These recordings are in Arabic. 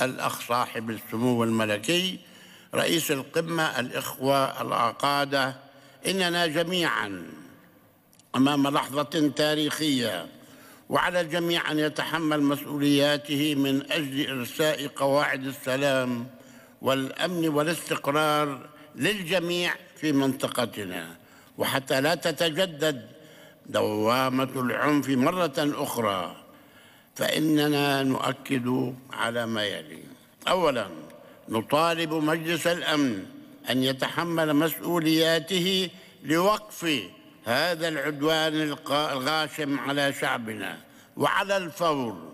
الأخ صاحب السمو الملكي رئيس القمة الإخوة العقادة إننا جميعا أمام لحظة تاريخية وعلى الجميع أن يتحمل مسؤولياته من أجل إرساء قواعد السلام والأمن والاستقرار للجميع في منطقتنا وحتى لا تتجدد دوامة العنف مرة أخرى فإننا نؤكد على ما يلي أولا نطالب مجلس الأمن أن يتحمل مسؤولياته لوقف هذا العدوان الغاشم على شعبنا وعلى الفور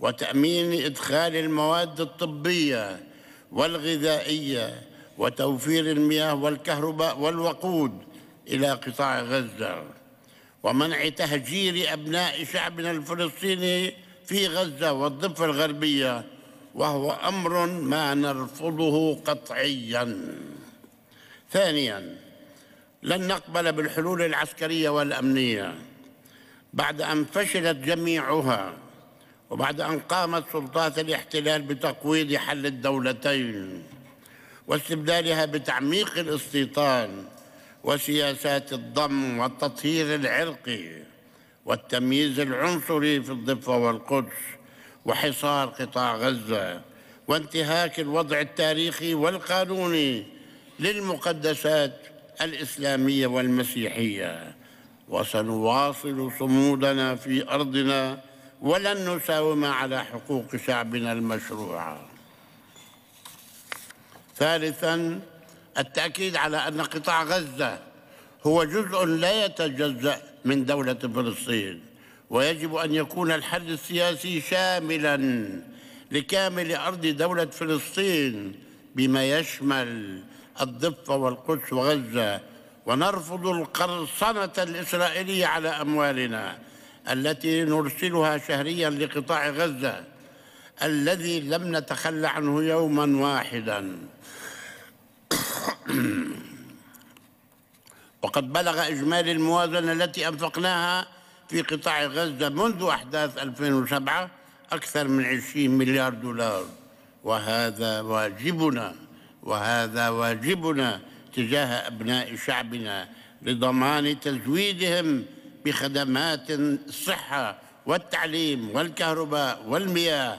وتأمين إدخال المواد الطبية والغذائية وتوفير المياه والكهرباء والوقود إلى قطاع غزة ومنع تهجير أبناء شعبنا الفلسطيني في غزة والضفة الغربية وهو أمر ما نرفضه قطعيا ثانيا لن نقبل بالحلول العسكرية والأمنية بعد أن فشلت جميعها وبعد أن قامت سلطات الاحتلال بتقويض حل الدولتين واستبدالها بتعميق الاستيطان وسياسات الضم والتطهير العرقي والتمييز العنصري في الضفة والقدس وحصار قطاع غزة وانتهاك الوضع التاريخي والقانوني للمقدسات الإسلامية والمسيحية وسنواصل صمودنا في أرضنا ولن نساوم على حقوق شعبنا المشروعة ثالثاً التأكيد على أن قطاع غزة هو جزء لا يتجزأ من دولة فلسطين ويجب أن يكون الحل السياسي شاملا لكامل أرض دولة فلسطين بما يشمل الضفة والقدس وغزة ونرفض القرصنة الإسرائيلية على أموالنا التي نرسلها شهريا لقطاع غزة الذي لم نتخلى عنه يوما واحدا وقد بلغ إجمالي الموازنة التي أنفقناها في قطاع غزة منذ أحداث 2007 أكثر من 20 مليار دولار وهذا واجبنا وهذا واجبنا تجاه أبناء شعبنا لضمان تزويدهم بخدمات الصحة والتعليم والكهرباء والمياه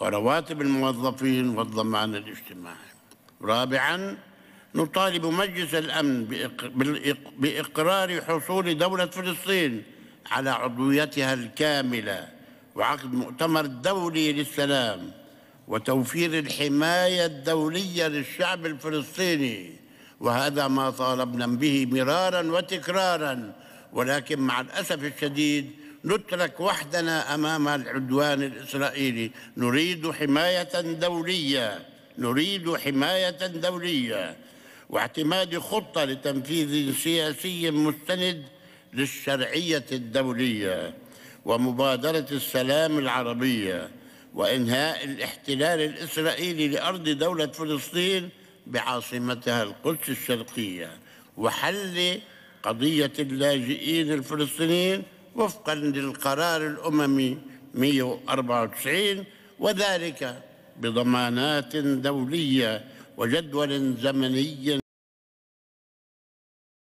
ورواتب الموظفين والضمان الاجتماعي رابعاً نطالب مجلس الأمن بإقرار حصول دولة فلسطين على عضويتها الكاملة وعقد مؤتمر دولي للسلام وتوفير الحماية الدولية للشعب الفلسطيني وهذا ما طالبنا به مرارا وتكرارا ولكن مع الأسف الشديد نترك وحدنا أمام العدوان الإسرائيلي نريد حماية دولية نريد حماية دولية واعتماد خطة لتنفيذ سياسي مستند للشرعية الدولية ومبادرة السلام العربية وإنهاء الاحتلال الإسرائيلي لأرض دولة فلسطين بعاصمتها القدس الشرقية وحل قضية اللاجئين الفلسطينيين وفقا للقرار الأممي 194 وذلك بضمانات دولية وجدول زمني